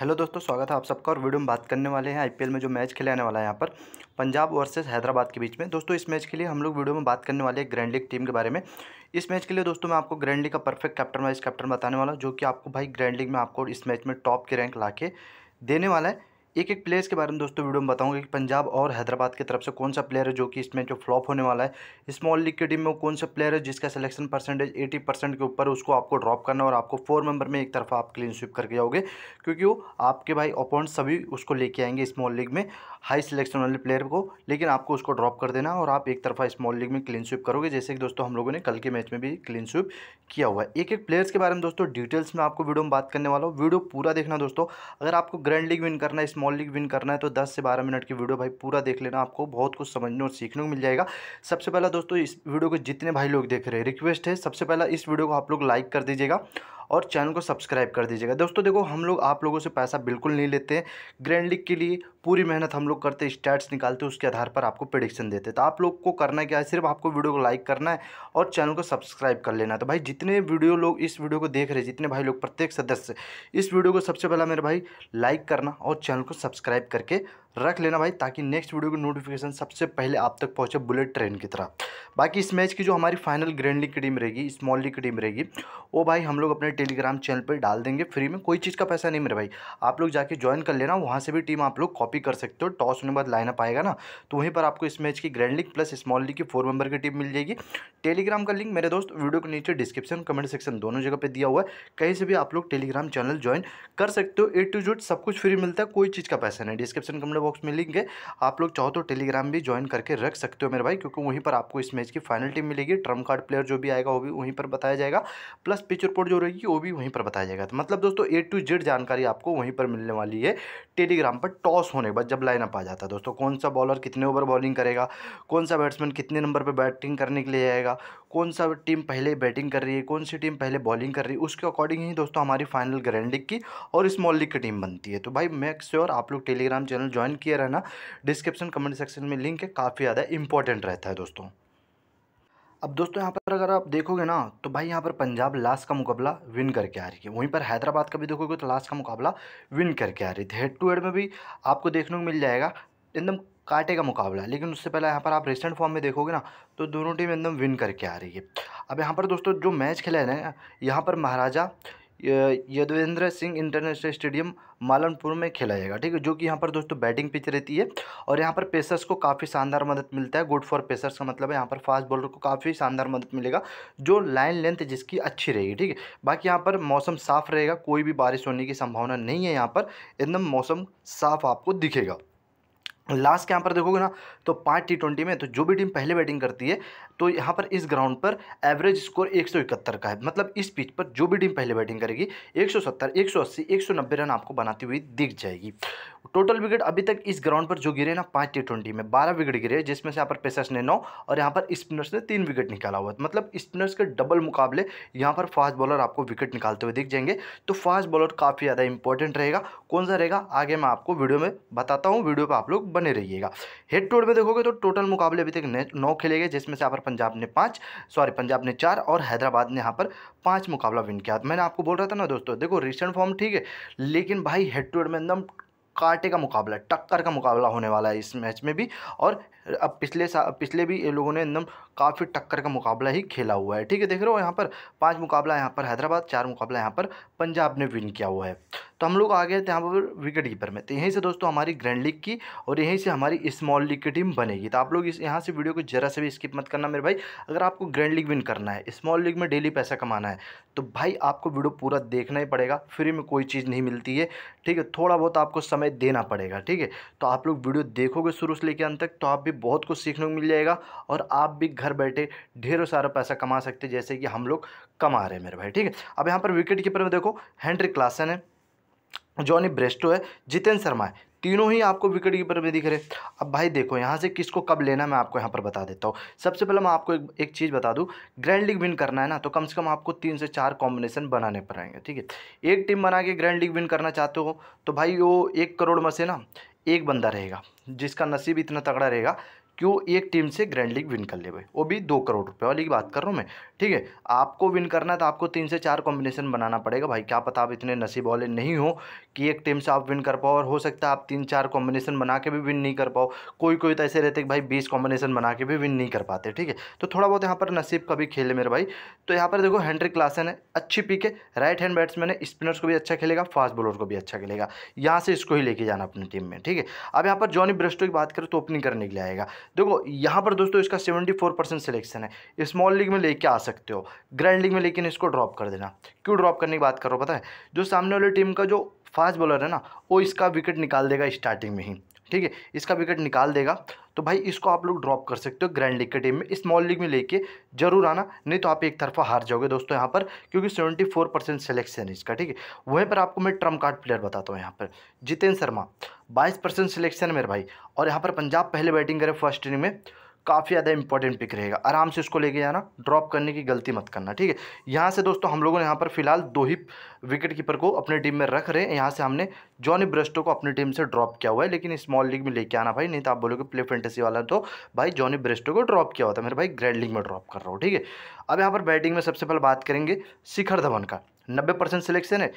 hello दोस्तों स्वागत है आप सबका और वीडियो में बात करने वाले हैं आईपीएल में जो मैच खेले आने वाला है यहाँ पर पंजाब वर्सेस हैदराबाद के बीच में दोस्तों इस मैच के लिए हम लोग वीडियो में बात करने वाले हैं ग्रैंड लीग टीम के बारे में इस मैच के लिए दोस्तों मैं आपको ग्रैंड लीग का परफेक्ट कैप्टन वाइज कैप्टन बताने वाला हूँ जो कि आपको भाई ग्रैंड लीग में आपको इस मैच में टॉप की रैंक ला देने वाला है एक एक प्लेयर्स के बारे में दोस्तों वीडियो में बताऊंगा कि पंजाब और हैदराबाद की तरफ से कौन सा प्लेयर है जो कि इसमें जो फ्लॉप होने वाला है स्मॉल लीग की टीम में कौन सा प्लेयर है जिसका सिलेक्शन परसेंटेज एटी परसेंट के ऊपर उसको आपको ड्रॉप करना और आपको फोर मेंबर में एक तरफा आप क्लीन स्वीप करके जाओगे क्योंकि वो आपके भाई ओपोन सभी उसको लेके आएंगे स्मॉल लीग में हाई सिलेक्शन वाले प्लेयर को लेकिन आपको उसको ड्रॉप कर देना और आप एक तरफा स्मॉल लीग में क्लीन स्वीप करोगे जैसे कि दोस्तों हम लोगों ने कल के मैच में भी क्लीन स्वीप किया हुआ है एक एक प्लेयर्स के बारे में दोस्तों डिटेल्स में आपको वीडियो में बात करने वाला हूँ वीडियो पूरा देखना दोस्तों अगर आपको ग्रैंड लीग विन करना है स्मॉल लीग विन करना है तो दस से बारह मिनट की वीडियो भाई पूरा देख लेना आपको बहुत कुछ समझने और सीखने को मिल जाएगा सबसे पहला दोस्तों इस वीडियो को जितने भाई लोग देख रहे हैं रिक्वेस्ट है सबसे पहला इस वीडियो को आप लोग लाइक कर दीजिएगा और चैनल को सब्सक्राइब कर दीजिएगा दोस्तों देखो हम लोग आप लोगों से पैसा बिल्कुल नहीं लेते ग्रैंड लीग के लिए पूरी मेहनत हम लोग करते स्टैट्स निकालते उसके आधार पर आपको प्रडिक्शन देते तो आप लोग को करना क्या है सिर्फ आपको वीडियो को लाइक करना है और चैनल को सब्सक्राइब कर लेना तो भाई जितने वीडियो लोग इस वीडियो को देख रहे जितने भाई लोग प्रत्येक सदस्य इस वीडियो को सबसे पहला मेरे भाई लाइक करना और चैनल को सब्सक्राइब करके रख लेना भाई ताकि नेक्स्ट वीडियो की नोटिफिकेशन सबसे पहले आप तक पहुंचे बुलेट ट्रेन की तरह बाकी इस मैच की जो हमारी फाइनल ग्रैंड लीग की टीम रहेगी स्मॉल लीग की टीम रहेगी वो भाई हम लोग अपने टेलीग्राम चैनल पर डाल देंगे फ्री में कोई चीज़ का पैसा नहीं मेरे भाई आप लोग जाके ज्वाइन कर लेना वहाँ से भी टीम आप लोग कॉपी कर सकते हो टॉस होने के बाद लाइनअप आएगा ना तो वहीं पर आपको इस मैच की grand league plus small league की फोर मेंबर की टीम मिल जाएगी टेलीग्राम का लिंक मेरे दोस्त वीडियो के नीचे डिस्क्रिप्शन कमेंट सेक्शन दोनों जगह पर दिया हुआ है कहीं से भी आप लोग टेलीग्राम चैनल ज्वाइन कर सकते हो ए टू जेड सब कुछ फ्री मिलता है कोई चीज़ का पैसा नहीं डिस्क्रिप्शन कमेंट बॉक्स में लिंक है आप लोग चाहो तो टेलीग्राम भी ज्वाइन करके रख सकते हो मेरे भाई क्योंकि वहीं पर आपको इस मैच की फाइनल टीम मिलेगी ट्रम्प कार्ड प्लेयर जो भी आएगा वो भी वहीं पर बताया जाएगा प्लस पिच रिपोर्ट जो रहेगी की वो भी वहीं पर बताया जाएगा तो मतलब दोस्तों ए टू जेड जानकारी आपको वहीं पर मिलने वाली है टेलीग्राम पर टॉस होने के बाद जब लाइनअप आ जाता है दोस्तों कौन सा बॉलर कितने ओवर बॉलिंग करेगा कौन सा बैट्समैन कितने नंबर पर बैटिंग करने के लिए जाएगा कौन सा टीम पहले बैटिंग कर रही है कौन सी टीम पहले बॉलिंग कर रही है उसके अकॉर्डिंग ही दोस्तों हमारी फाइनल ग्रैंड लीग की और स्मॉल लीग की टीम बनती है तो भाई मेक श्योर आप लोग टेलीग्राम चैनल ज्वाइन किए रहना डिस्क्रिप्शन कमेंट सेक्शन में लिंक है काफ़ी ज़्यादा इंपॉर्टेंट रहता है दोस्तों अब दोस्तों यहाँ पर अगर आप देखोगे ना तो भाई यहाँ पर पंजाब लास्ट का मुकाबला विन करके आ रही है वहीं पर हैदराबाद का भी देखोगे तो लास्ट का मुकाबला विन करके आ रही थी हेड टू हेड में भी आपको देखने को मिल जाएगा एकदम काटे का मुकाबला लेकिन उससे पहले यहाँ पर आप रिसेंट फॉर्म में देखोगे ना तो दोनों टीम एकदम विन करके आ रही है अब यहाँ पर दोस्तों जो मैच खेला है ना यहाँ पर महाराजा यदुवेंद्र सिंह इंटरनेशनल स्टेडियम मालनपुर में खेला जाएगा ठीक है जो कि यहाँ पर दोस्तों बैटिंग पिच रहती है और यहाँ पर पेसर्स को काफ़ी शानदार मदद मिलता है गुड फॉर पेसर्स का मतलब है यहाँ पर फास्ट बॉलर को काफ़ी शानदार मदद मिलेगा जो लाइन लेंथ जिसकी अच्छी रहेगी ठीक है बाकी यहाँ पर मौसम साफ़ रहेगा कोई भी बारिश होने की संभावना नहीं है यहाँ पर एकदम मौसम साफ़ आपको दिखेगा लास्ट के यहाँ पर देखोगे ना तो पाँच टी ट्वेंटी में तो जो भी टीम पहले बैटिंग करती है तो यहाँ पर इस ग्राउंड पर एवरेज स्कोर एक सौ इकहत्तर का है मतलब इस पिच पर जो भी टीम पहले बैटिंग करेगी एक सौ सत्तर एक सौ अस्सी एक सौ नब्बे रन आपको बनाती हुई दिख जाएगी टोटल विकेट अभी तक इस ग्राउंड पर जो गिरे ना पाँच टी ट्वेंटी में बारह विकेट गिरे जिसमें से यहाँ पर पेसर्स ने नौ और यहाँ पर स्पिनर्स ने तीन विकेट निकाला हुआ है मतलब स्पिनर्स के डबल मुकाबले यहाँ पर फास्ट बॉलर आपको विकेट निकालते हुए दिख जाएंगे तो फास्ट बॉलर काफ़ी ज़्यादा इंपॉर्टेंट रहेगा कौन सा रहेगा आगे मैं आपको वीडियो में बताता हूँ वीडियो पर आप लोग बने रहिएगा हेड टू हेड में देखोगे तो टोटल मुकाबले अभी तक नौ खेले गए जिसमें से यहाँ पर पंजाब ने पाँच सॉरी पंजाब ने चार और हैदराबाद ने यहाँ पर पाँच मुकाबला विन किया मैंने आपको बोल रहा था ना दोस्तों देखो रिसेंट फॉर्म ठीक है लेकिन भाई हेड टू हेड में एकदम कांटे का मुकाबला टक्कर का मुकाबला होने वाला है इस मैच में भी और अब पिछले सा पिछले भी लोगों ने एकदम काफ़ी टक्कर का मुकाबला ही खेला हुआ है ठीक है देख रहे हो यहाँ पर पांच मुकाबला यहाँ पर हैदराबाद चार मुकाबला यहाँ पर पंजाब ने विन किया हुआ है तो हम लोग आ गए थे यहाँ पर विकेट कीपर में तो यहीं से दोस्तों हमारी ग्रैंड लीग की और यहीं से हमारी स्मॉल लीग की टीम बनेगी तो आप लोग इस यहाँ से वीडियो को जरा से भी स्किप मत करना मेरे भाई अगर आपको ग्रैंड लीग विन करना है स्मॉल लीग में डेली पैसा कमाना है तो भाई आपको वीडियो पूरा देखना ही पड़ेगा फ्री में कोई चीज़ नहीं मिलती है ठीक है थोड़ा बहुत आपको समय देना पड़ेगा ठीक है तो आप लोग वीडियो देखोगे शुरू से लेकर अंत तक तो आप भी भी बहुत कुछ सीखने को मिल जाएगा और आप भी घर बैठे ढेरों सारा पैसा कमा सकते हैं जैसे कि हम लोग कमा रहे हैं मेरे भाई ठीक है अब यहाँ पर विकेट कीपर में देखो हेनरी क्लासन है जॉनी ब्रेस्टो है जितेंद्र शर्मा है तीनों ही आपको विकेट कीपर में दिख रहे अब भाई देखो यहाँ से किसको कब लेना मैं आपको यहाँ पर बता देता हूँ सबसे पहले मैं आपको एक, एक चीज़ बता दूँ ग्रैंड लीग विन करना है ना तो कम से कम आपको तीन से चार कॉम्बिनेशन बनाने पड़ेंगे ठीक है एक टीम बना के ग्रैंड लीग विन करना चाहते हो तो भाई वो एक करोड़ में से ना एक बंदा रहेगा जिसका नसीब इतना तगड़ा रहेगा कि वो एक टीम से ग्रैंड लीग विन कर ले वो भी दो करोड़ रुपए वाली की बात कर रहा हूँ मैं ठीक है आपको विन करना है तो आपको तीन से चार कॉम्बिनेशन बनाना पड़ेगा भाई क्या पता आप इतने नसीब वाले नहीं हो कि एक टीम से आप विन कर पाओ और हो सकता है आप तीन चार कॉम्बिनेशन बना के भी विन नहीं कर पाओ कोई कोई तो ऐसे रहते कि भाई बीस कॉम्बिनेशन बना के भी विन नहीं कर पाते ठीक है तो थोड़ा बहुत यहाँ पर नसीब का भी खेल मेरे भाई तो यहाँ पर देखो हैंड्रिक क्लासन है अच्छी पिक है राइट हैंड बैट्समैन है स्पिनर्स को भी अच्छा खेलेगा फास्ट बॉलर को भी अच्छा खेलेगा यहाँ से इसको ही लेके जाना अपनी टीम में ठीक है अब यहाँ पर जॉनी ब्रस्टो की बात करें तो ओपनिंग करने के लिए आएगा देखो यहाँ पर दोस्तों इसका सेवेंटी फोर परसेंट सिलेक्शन है स्मॉल लीग में लेके आ सकते हो ग्रैंड लीग में लेकिन इसको ड्रॉप कर देना क्यों ड्रॉप करने की बात कर रहा हूँ पता है जो सामने वाली टीम का जो फास्ट बॉलर है ना वो इसका विकेट निकाल देगा स्टार्टिंग में ही ठीक है इसका विकेट निकाल देगा तो भाई इसको आप लोग ड्रॉप कर सकते हो ग्रैंड लीग के टीम में स्मॉल लीग में लेके जरूर आना नहीं तो आप एक तरफा हार जाओगे दोस्तों यहाँ पर क्योंकि सेवेंटी फोर परसेंट सिलेक्शन है इसका ठीक है वहीं पर आपको मैं ट्रम्प कार्ड प्लेयर बताता हूँ यहाँ पर जितेंद्र शर्मा बाईस परसेंट सिलेक्शन है मेरे भाई और यहाँ पर पंजाब पहले बैटिंग करे फर्स्ट इनिंग में काफ़ी ज़्यादा इंपॉर्टेंट पिक रहेगा आराम से उसको लेके जाना ड्रॉप करने की गलती मत करना ठीक है यहाँ से दोस्तों हम लोगों ने यहाँ पर फिलहाल दो ही विकेट कीपर को अपने टीम में रख रहे हैं यहाँ से हमने जॉनी ब्रेस्टो को अपनी टीम से ड्रॉप किया हुआ है लेकिन स्मॉल लीग में लेके आना भाई नहीं तो आप बोलोगे प्ले फेंटेसी वाला तो भाई जॉनी ब्रेस्टो को ड्रॉप किया हुआ था मेरे भाई ग्रैंड लीग में ड्रॉप कर रहा हूँ ठीक है अब यहाँ पर बैटिंग में सबसे पहले बात करेंगे शिखर धवन का नब्बे परसेंट सिलेक्शन है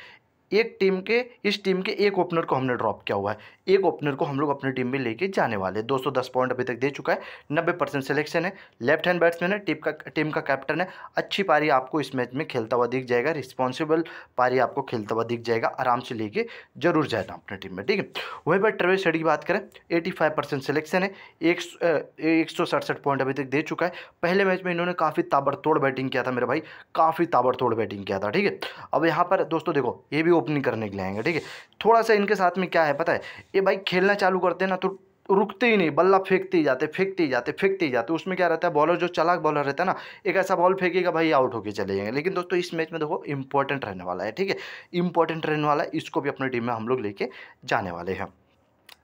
एक टीम के इस टीम के एक ओपनर को हमने ड्रॉप किया हुआ है एक ओपनर को हम लोग अपनी टीम में लेके जाने वाले दो सौ दस पॉइंट अभी तक दे चुका है नब्बे परसेंट सिलेक्शन है लेफ्ट हैंड बैट्समैन है टीम का टीम का कैप्टन है अच्छी पारी आपको इस मैच में खेलता हुआ दिख जाएगा रिस्पॉन्सिबल पारी आपको खेलता हुआ दिख जाएगा आराम से लेके जरूर जाना अपने टीम में ठीक है वहीं पर ट्रेवल शेडी की बात करें एटी सिलेक्शन है एक पॉइंट अभी तक दे चुका है पहले मैच में इन्होंने काफ़ी ताबड़तोड़ बैटिंग किया था मेरे भाई काफ़ी ताबड़तोड़ बैटिंग किया था ठीक है अब यहाँ पर दोस्तों देखो ये भी ओपनिंग करने के लिए आएंगे ठीक है थोड़ा सा इनके साथ में क्या है पता है ये भाई खेलना चालू करते हैं ना तो रुकते ही नहीं बल्ला फेंकते ही जाते फेंकते ही जाते फेंकते ही जाते उसमें क्या रहता है बॉलर जो चलाक बॉलर रहता है ना एक ऐसा बॉल फेंकेगा भाई आउट होके चले जाएंगे लेकिन दोस्तों इस मैच में देखो इंपॉर्टेंट रहने वाला है ठीक है इंपॉर्टेंट रहने वाला है इसको भी अपनी टीम में हम लोग लेके जाने वाले हैं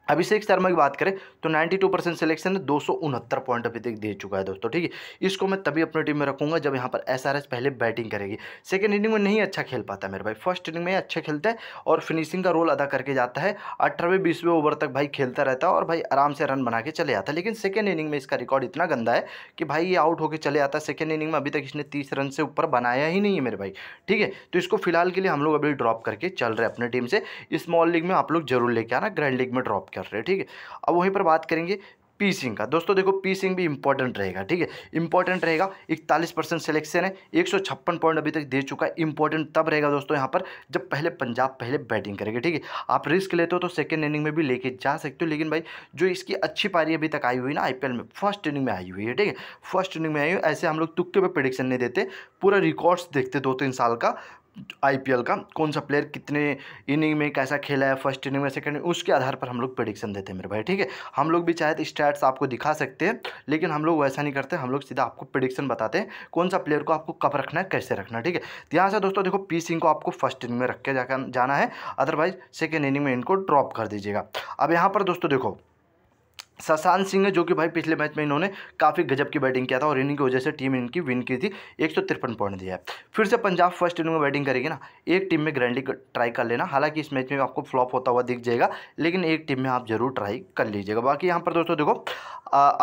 अभिषेक शर्मा की बात करें तो 92 परसेंट सिलेक्शन दो सौ उनहत्तर पॉइंट अभी तक दे चुका है दोस्तों ठीक है इसको मैं तभी अपनी टीम में रखूंगा जब यहाँ पर एसआरएस पहले बैटिंग करेगी सेकेंड इनिंग में नहीं अच्छा खेल पाता मेरे भाई फर्स्ट इनिंग में अच्छा खेलता है और फिनिशिंग का रोल अदा करके जाता है अठारहवें बीसवें ओवर तक भाई खेलता रहता है और भाई आराम से रन बना के चले जाता है लेकिन सेकेंड इनिंग में इसका रिकॉर्ड इतना गंदा है कि भाई ये आउट होकर चले जाता है सेकेंड इनिंग में अभी तक इसने तीस रन से ऊपर बनाया ही नहीं है मेरे भाई ठीक है तो इसको फिलहाल के लिए हम लोग अभी ड्रॉप करके चल रहे अपने अपनी टीम से स्मॉल लीग में आप लोग जरूर लेके आना ग्रैंड लीग में ड्रॉप कर रहे हो ठीक है अब वहीं पर बात करेंगे पीसिंग का दोस्तों देखो पीसिंग भी इंपॉर्टेंट रहेगा ठीक है इंपॉर्टेंट रहेगा इकतालीस परसेंट सिलेक्शन है एक सौ छप्पन पॉइंट अभी तक दे चुका है इंपॉर्टेंट तब रहेगा दोस्तों यहां पर जब पहले पंजाब पहले बैटिंग करेगा ठीक है आप रिस्क लेते हो तो सेकंड इनिंग में भी लेके जा सकते हो लेकिन भाई जो इसकी अच्छी पारी अभी तक आई हुई ना आईपीएल में फर्स्ट इनिंग में आई हुई है ठीक है फर्स्ट इनिंग में आई हुई ऐसे हम लोग तुक्के पर प्रडिक्शन नहीं देते पूरा रिकॉर्ड्स देखते दो तीन साल का आईपीएल का कौन सा प्लेयर कितने इनिंग में कैसा खेला है फर्स्ट इनिंग में सेकंड इनिंग उसके आधार पर हम लोग प्रडिक्शन देते हैं मेरे भाई ठीक है हम लोग भी चाहे तो स्टैट्स आपको दिखा सकते हैं लेकिन हम लोग वैसा नहीं करते हम लोग सीधा आपको प्रडिक्शन बताते हैं कौन सा प्लेयर को आपको कब रखना है कैसे रखना ठीक है यहाँ से दोस्तों देखो पी सिंह को आपको फर्स्ट इनिंग में रख के जाना है अदरवाइज सेकेंड इनिंग में इनको ड्रॉप कर दीजिएगा अब यहाँ पर दोस्तों देखो सशांत सिंह है जो कि भाई पिछले मैच में इन्होंने काफ़ी गजब की बैटिंग किया था और इन्हीं की वजह से टीम इनकी विन की थी एक सौ तिरपन पॉइंट दिया है फिर से पंजाब फर्स्ट इनिंग में बैटिंग करेगी ना एक टीम में ग्रैंडली ट्राई कर लेना हालांकि इस मैच में आपको फ्लॉप होता हुआ दिख जाएगा लेकिन एक टीम में आप जरूर ट्राई कर लीजिएगा बाकी यहाँ पर दोस्तों देखो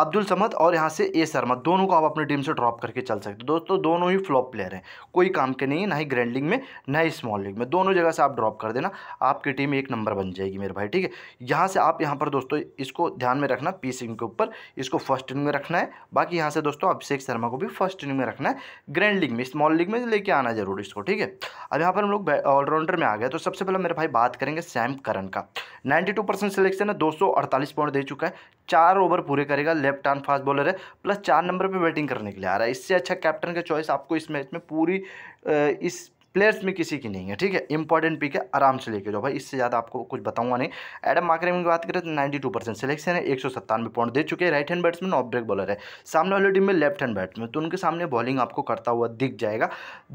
अब्दुल समद और यहाँ से ए शर्मा दोनों को आप अपनी टीम से ड्रॉप करके चल सकते हो दोस्तों दोनों ही फ्लॉप प्लेयर हैं कोई काम के नहीं है ना ही ग्रैंड लीग में ना ही स्मॉल लीग में दोनों जगह से आप ड्रॉप कर देना आपकी टीम एक नंबर बन जाएगी मेरे भाई ठीक है यहाँ से आप यहाँ पर दोस्तों इसको ध्यान में रख रखना पी सिंह के ऊपर इसको फर्स्ट इनिंग में रखना है बाकी यहाँ से दोस्तों अभिषेक शर्मा को भी फर्स्ट इनिंग में रखना है ग्रैंड लीग में स्मॉल लीग में लेके आना जरूरी इसको ठीक है अब यहाँ पर हम लोग ऑलराउंडर में आ गए तो सबसे पहले मेरे भाई बात करेंगे सैम करन का नाइन्टी टू परसेंट सिलेक्शन है दो सौ अड़तालीस पॉइंट दे चुका है चार ओवर पूरे करेगा लेफ्ट आर्न फास्ट बॉलर है प्लस चार नंबर पर बैटिंग करने के लिए आ रहा है इससे अच्छा कैप्टन का चॉइस आपको इस मैच में पूरी इस प्लेयर्स में किसी की नहीं है ठीक है इंपॉर्टेंट पिक है आराम से लेके जाओ भाई इससे ज़्यादा आपको कुछ बताऊंगा नहीं एडम मार्करेम की बात करें तो नाइन्टी टू परसेंट सिलेक्शन है एक सौ सत्तानवे पॉइंट दे चुके हैं right hand batsman off break bowler है सामने वाली टीम में लेफ्ट हैंड बैट्समैन तो उनके सामने बॉलिंग आपको करता हुआ दिख जाएगा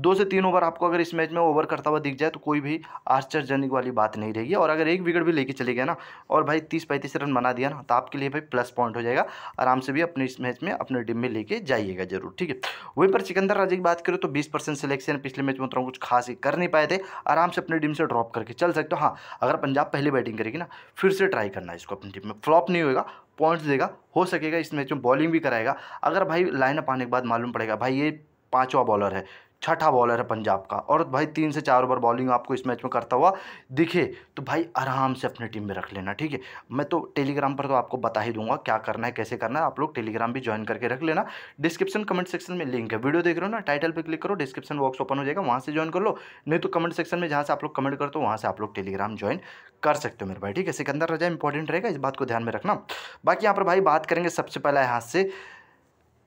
दो से तीन ओवर आपको अगर इस मैच में ओवर करता हुआ दिख जाए तो कोई भी आश्चर्यजनक वाली बात नहीं रहेगी और अगर एक विकेट भी लेके चले गया ना और भाई तीस पैंतीस रन बना दिया ना तो आपके लिए भाई प्लस पॉइंट हो जाएगा आराम से भी अपने इस मैच में अपने टीम में लेके जाइएगा जरूर ठीक है वहीं पर सिकंदर राजे की बात करें तो बीस परसेंट सिलेक्शन पिछले मैच में उतरा कुछ खास कर नहीं पाए थे आराम से अपनी टीम से ड्रॉप करके चल सकते हो हाँ अगर पंजाब पहले बैटिंग करेगी ना फिर से ट्राई करना है इसको अपनी टीम में फ्लॉप नहीं होगा पॉइंट्स देगा हो सकेगा इस मैच में बॉलिंग भी कराएगा अगर भाई लाइनअप आने के बाद मालूम पड़ेगा भाई ये पाँचवा बॉलर है छठा बॉलर है पंजाब का और भाई तीन से चार ओवर बॉलिंग आपको इस मैच में करता हुआ दिखे तो भाई आराम से अपनी टीम में रख लेना ठीक है मैं तो टेलीग्राम पर तो आपको बता ही दूंगा क्या करना है कैसे करना है आप लोग टेलीग्राम भी ज्वाइन करके रख लेना डिस्क्रिप्शन कमेंट सेक्शन में लिंक है वीडियो देख रहे हो ना टाइटल पर क्लिक करो डिस्क्रिप्शन बॉक्स ओपन हो जाएगा वहाँ से ज्वाइन कर लो नहीं तो कमेंट सेक्शन में जहाँ से आप लोग कमेंट करते हो वहाँ से आप लोग टेलीग्राम ज्वाइन कर सकते हो मेरे भाई ठीक है सिकंदर रजा इंपॉर्टेंट रहेगा इस बात को ध्यान में रखना बाकी यहाँ पर भाई बात करेंगे सबसे पहला यहाँ से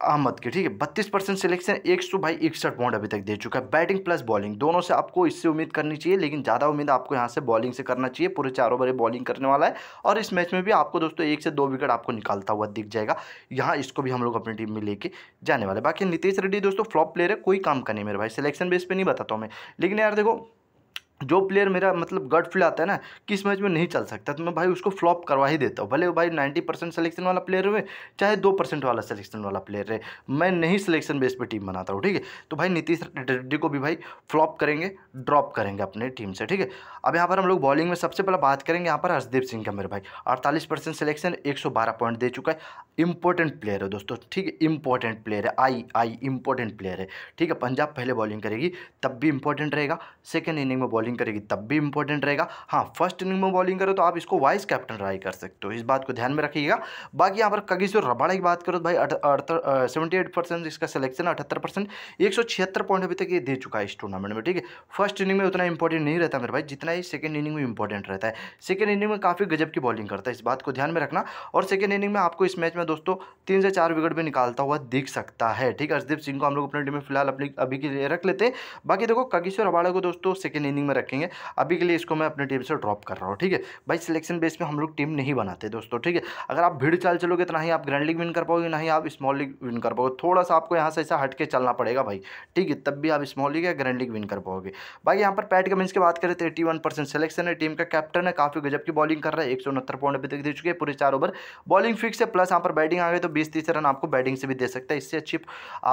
अहमद की ठीक है बत्तीस परसेंट सिलेक्शन एक सौ भाई इकसठ पॉइंट अभी तक दे चुका है बैटिंग प्लस बॉलिंग दोनों से आपको इससे उम्मीद करनी चाहिए लेकिन ज़्यादा उम्मीद आपको यहाँ से बॉलिंग से करना चाहिए पूरे चार ओवर बॉलिंग करने वाला है और इस मैच में भी आपको दोस्तों एक से दो विकेट आपको निकालता हुआ दिख जाएगा यहाँ इसको भी हम लोग अपनी टीम में लेके जाने वाले बाकी नीतीश रेड्डी दोस्तों फ्लॉप प्लेयर है कोई काम का नहीं मेरे भाई सिलेक्शन बेस पर नहीं बताता हूँ मैं लेकिन यार देखो जो प्लेयर मेरा मतलब गट फील आता है ना कि इस मैच में नहीं चल सकता तो मैं भाई उसको फ्लॉप करवा ही देता हूँ भले वो भाई 90 परसेंट सलेक्शन वाला प्लेयर हुए चाहे दो परसेंट वाला सलेक्शन वाला प्लेयर रहे मैं नहीं सलेक्शन बेस पे टीम बनाता हूँ ठीक है तो भाई नीतीश रेड्डी को भी भाई फ्लॉप करेंगे ड्रॉप करेंगे अपने टीम से ठीक है अब यहाँ पर हम लोग बॉलिंग में सबसे पहले बात करेंगे यहाँ पर हर्षदीप सिंह का मेरे भाई अड़तालीस सलेक्शन एक पॉइंट दे चुका है इंपॉर्टेंट प्लेयर है दोस्तों ठीक है इंपॉर्टेंट प्लेयर है आई आई इंपॉर्टेंट प्लेयर है ठीक है पंजाब पहले बॉलिंग करेगी तब भी इंपॉर्टेंट रहेगा सेकेंड इनिंग में बॉलिंग बॉलिंग करेगी तब भी इंपॉर्टेंट रहेगा हाँ फर्स्ट इनिंग में बॉलिंग करो तो आप इसको वाइस कैप्टन ट्राई कर सकते हो इस बात को ध्यान में रखिएगा बाकी यहाँ पर कगिसो रबाड़ा की बात करो तो भाई सेवेंटी इसका सिलेक्शन अठहत्तर परसेंट एक सौ छिहत्तर पॉइंट अभी तक ये दे चुका है इस टूर्नामेंट में ठीक है फर्स्ट इनिंग में उतना इंपॉर्टेंट नहीं रहता मेरे भाई जितना ही सेकंड इनिंग में इंपॉर्टेंट रहता है सेकंड इनिंग में काफ़ी गजब की बॉलिंग करता है इस बात को ध्यान में रखना और सेकंड इनिंग में आपको इस मैच में दोस्तों तीन से चार विकेट भी निकालता हुआ दिख सकता है ठीक है अर्शदीप सिंह को हम लोग अपने टीम में फिलहाल अपनी अभी के लिए रख लेते हैं बाकी देखो कगिसो रबाड़ा को दोस्तों सेकंड इनिंग में रखेंगे अभी के लिए इसको मैं अपनी टीम से ड्रॉप कर रहा हूँ ठीक है भाई सिलेक्शन बेस में हम लोग टीम नहीं बनाते दोस्तों ठीक है अगर आप भीड़ चाल चलोगे तो ना ही आप ग्रैंड लीग विन कर पाओगे ना ही आप स्मॉल लीग विन कर पाओगे थोड़ा सा आपको यहाँ से ऐसा हट के चलना पड़ेगा भाई ठीक है तब भी आप स्मॉल लीग या ग्रैंड लीग विन कर पाओगे भाई यहाँ पर पैट कमिंस की बात करें तो एटी सिलेक्शन है टीम का कैप्टन है काफ़ी गजब की बॉलिंग कर रहा है एक सौ उनहत्तर पॉइंट अभी तक दे चुके हैं पूरे चार ओवर बॉलिंग फिक्स है प्लस यहाँ पर बैटिंग आ गए तो बीस तीस रन आपको बैटिंग से भी दे सकता है इससे अच्छी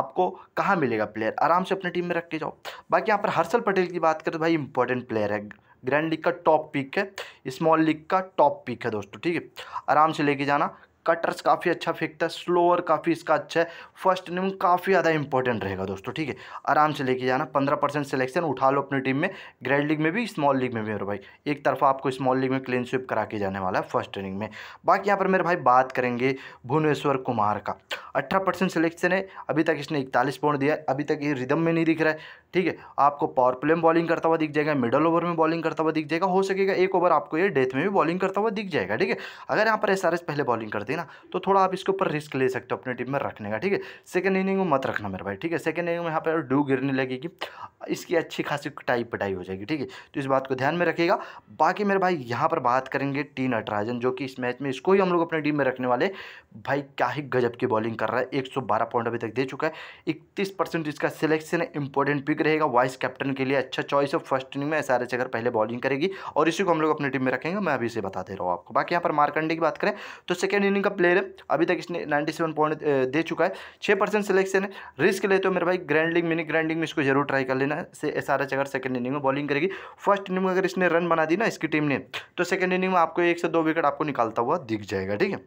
आपको कहाँ मिलेगा प्लेयर आराम से अपनी टीम में रख के जाओ बाकी यहाँ पर हर्षल पटेल की बात करें तो भाई इंपॉर्टेंट इंपॉर्टेंट प्लेयर है ग्रैंड लीग का टॉप पिक है स्मॉल लीग का टॉप पिक है दोस्तों ठीक है आराम से लेके जाना कटर्स काफ़ी अच्छा फेंकता है स्लोअर काफ़ी इसका अच्छा है फर्स्ट इनिंग काफ़ी ज़्यादा इंपॉर्टेंट रहेगा दोस्तों ठीक है आराम से लेके जाना पंद्रह परसेंट सिलेक्शन उठा लो अपनी टीम में ग्रैंड लीग में भी स्मॉल लीग में भी मेरे भाई एक तरफा आपको स्मॉल लीग में क्लीन स्विप करा के जाने वाला है फर्स्ट इनिंग में बाकी यहाँ पर मेरे भाई बात करेंगे भुवनेश्वर कुमार का अठारह परसेंट सिलेक्शन है अभी तक इसने इकतालीस पॉइंट दिया अभी तक ये रिदम में नहीं दिख रहा है ठीक है आपको पावर प्ले में बॉलिंग करता हुआ दिख जाएगा मिडल ओवर में बॉलिंग करता हुआ दिख जाएगा हो सकेगा एक ओवर आपको ये डेथ में भी बॉलिंग करता हुआ दिख जाएगा ठीक है अगर यहाँ पर एस पहले बॉलिंग करते है ना तो थोड़ा आप इसके ऊपर रिस्क ले सकते हो अपने टीम में रखने का ठीक है सेकेंड इनिंग में मत रखना मेरे भाई ठीक है सेकेंड इनिंग में यहाँ पर डू गिरने लगेगी इसकी अच्छी खासी टाई पटाई हो जाएगी ठीक है तो इस बात को ध्यान में रखिएगा बाकी मेरे भाई यहाँ पर बात करेंगे टी नटराजन जो कि इस मैच में इसको ही हम लोग अपने टीम में रखने वाले भाई क्या ही गजब की बॉलिंग कर रहा है एक पॉइंट अभी तक दे चुका है इकतीस परसेंट इसका सिलेक्शन इंपॉर्टेंट पिक रहेगा वाइस कैप्टन के लिए अच्छा चॉइस है फर्स्ट इनिंग में एस अगर पहले बॉलिंग करेगी और इसी को हम लोग अपनी टीम में रखेंगे मैं अभी से बता दे रहा हूँ आपको बाकी यहाँ पर मार्कंडे की बात करें तो सेकेंड इनिंग का प्लेयर है अभी तक इसने 97 पॉइंट दे चुका है छः परसेंट सिलेक्शन है रिस्क ले तो मेरे भाई ग्रैंड लीग मिनी ग्रैंड में इसको जरूर ट्राई कर लेना से एस आर एच अगर सेकंड इनिंग में बॉलिंग करेगी फर्स्ट इनिंग में अगर इसने रन बना दी ना इसकी टीम ने तो सेकंड इनिंग में आपको एक से दो विकेट आपको निकालता हुआ दिख जाएगा ठीक है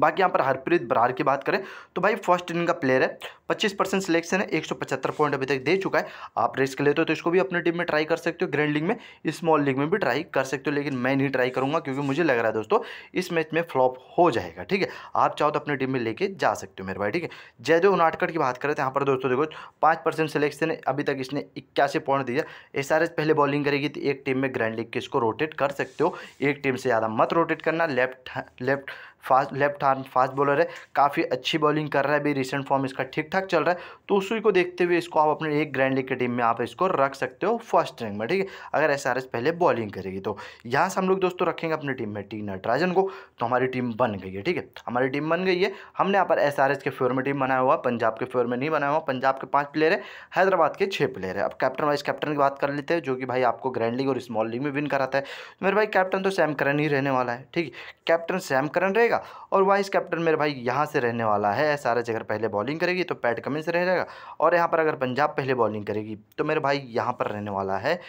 बाकी यहाँ पर हरप्रीत बरार की बात करें तो भाई फर्स्ट इनिंग का प्लेयर है 25 परसेंट सिलेक्शन है 175 पॉइंट अभी तक दे चुका है आप रिस्क लेते हो तो इसको भी अपनी टीम में ट्राई कर सकते हो ग्रैंड लीग में स्मॉल लीग में भी ट्राई कर सकते हो लेकिन मैं नहीं ट्राई करूँगा क्योंकि मुझे लग रहा है दोस्तों इस मैच में फ्लॉप हो जाएगा ठीक है आप चाहो तो अपनी टीम में लेके जा सकते हो मेरे भाई ठीक है जयदेव उनाटकर की बात करें तो यहाँ पर दोस्तों देखो पाँच सिलेक्शन है अभी तक इसने इक्यासी पॉइंट दिया एस पहले बॉलिंग करेगी तो एक टीम में ग्रैंड लीग के इसको रोटेट कर सकते हो एक टीम से ज़्यादा मत रोटेट करना left left fast left arm fast bowler है काफ़ी अच्छी बॉलिंग कर रहा है अभी रिसेंट फॉर्म इसका ठीक ठाक चल रहा है तो उसी को देखते हुए इसको आप अपने एक ग्रैंड लीग की टीम में आप इसको रख सकते हो फर्स्ट रैंक में ठीक है अगर एस पहले बॉलिंग करेगी तो यहाँ से हम लोग दोस्तों रखेंगे अपनी टीम में टी नटराजन को तो हमारी टीम बन गई है ठीक है हमारी टीम बन गई है हमने यहाँ पर एस के फ्योर में टीम बनाया हुआ पंजाब के फ्योर में नहीं बनाया हुआ पंजाब के पाँच प्लेयर है हैदराबाद के छः प्लेयर है अब कैप्टन वाइस कैप्टन की बात कर लेते हैं जो कि भाई आपको ग्रैंड लीग और स्मॉल लीग में विन कराता है तो मेरे भाई कैप्टन तो सैम करन ही रहने वाला है ठीक है कैप्टन सैम करन रहेगा रहेगा और वाइस कैप्टन मेरे भाई यहाँ से रहने वाला है एस आर एच अगर पहले बॉलिंग करेगी तो पैट कमिंस रह जाएगा और यहाँ पर अगर पंजाब पहले बॉलिंग करेगी तो मेरे भाई यहाँ पर रहने वाला है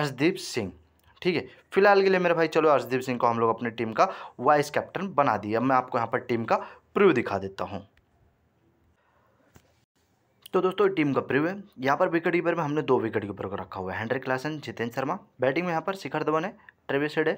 अर्शदीप सिंह ठीक है फिलहाल के लिए मेरे भाई चलो अर्शदीप सिंह को हम लोग अपनी टीम का वाइस कैप्टन बना दिया मैं आपको यहाँ पर टीम का प्रिव्यू दिखा देता हूँ तो दोस्तों टीम का प्रिव्यू है यहाँ पर विकेट कीपर में हमने दो विकेट कीपर को रखा हुआ है Heinrich Klaasen Jitendra Sharma batting में यहाँ पर शिखर धवन है ट्रेविस हेड है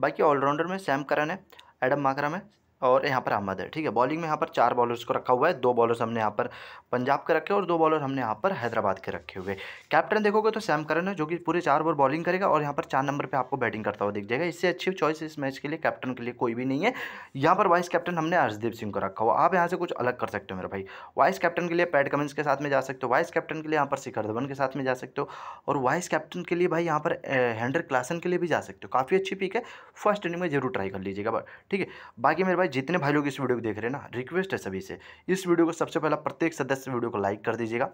बाकी ऑलराउंडर में सैम करन है एडम माकरा में और यहाँ पर अहमद है ठीक है बॉलिंग में यहाँ पर चार बॉलर्स को रखा हुआ है दो बॉलर्स हमने यहाँ पर पंजाब के रखे और दो बॉलर हमने यहाँ पर हैदराबाद के रखे हुए कैप्टन देखोगे तो सैम करन है जो कि पूरे चार ओवर बॉलिंग करेगा और यहाँ पर चार नंबर पर आपको बैटिंग करता हुआ दिख जाएगा इससे अच्छी चॉइस इस मैच के लिए कैप्टन के लिए कोई भी नहीं है यहाँ पर वाइस कैप्टन हमने हर्षदीप सिंह को रखा हुआ आप यहाँ से कुछ अलग कर सकते हो मेरा भाई वाइस कैप्टन के लिए पैड कमिंस के साथ में जा सकते हो वाइस कैप्टन के लिए यहाँ पर शिखर धवन के साथ में जा सकते हो और वाइस कैप्टन के लिए भाई यहाँ पर हैंडर क्लासन के लिए भी जा सकते हो काफ़ी अच्छी पिक है फर्स्ट इनिंग में जरूर ट्राई कर लीजिएगा ठीक है बाकी मेरे भाई जितने भाई लोग इस वीडियो को देख रहे हैं ना रिक्वेस्ट है सभी से इस वीडियो को सबसे पहला प्रत्येक सदस्य वीडियो को लाइक कर दीजिएगा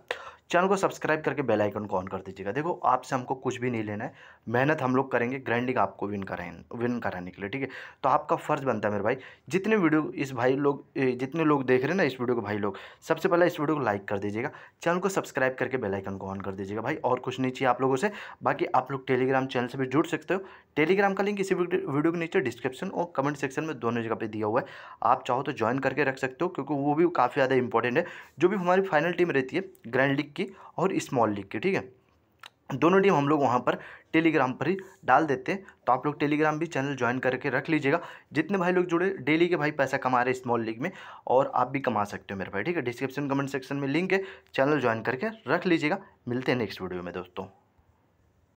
चैनल को सब्सक्राइब करके बेल आइकन को ऑन कर दीजिएगा देखो आपसे हमको कुछ भी नहीं लेना है मेहनत हम लोग करेंगे ग्राइंडिंग आपको विन कराएं विन कराने के लिए ठीक है तो आपका फ़र्ज बनता है मेरे भाई जितने वीडियो इस भाई लोग जितने लोग देख रहे हैं ना इस वीडियो को भाई लोग सबसे पहला इस वीडियो को लाइक कर दीजिएगा चैनल को सब्सक्राइब करके बेलाइकन को ऑन कर दीजिएगा भाई और कुछ नहीं चाहिए आप लोगों से बाकी आप लोग टेलीग्राम चैनल से भी जुड़ सकते हो टेलीग्राम का लिंक इसी वीडियो के नीचे डिस्क्रिप्शन और कमेंट सेक्शन में दोनों जगह पर दिया हुआ है आप चाहो तो ज्वाइन करके रख सकते हो क्योंकि वो भी काफ़ी ज़्यादा इंपॉर्टेंट है जो भी हमारी फाइनल टीम रहती है ग्रैंड लीग की और स्मॉल लीग की ठीक है दोनों टीम हम लोग वहाँ पर टेलीग्राम पर ही डाल देते हैं तो आप लोग टेलीग्राम भी चैनल ज्वाइन करके रख लीजिएगा जितने भाई लोग जुड़े डेली के भाई पैसा कमा रहे स्मॉल लीग में और आप भी कमा सकते हो मेरे भाई ठीक है डिस्क्रिप्शन कमेंट सेक्शन में लिंक है चैनल ज्वाइन करके रख लीजिएगा मिलते हैं नेक्स्ट वीडियो में दोस्तों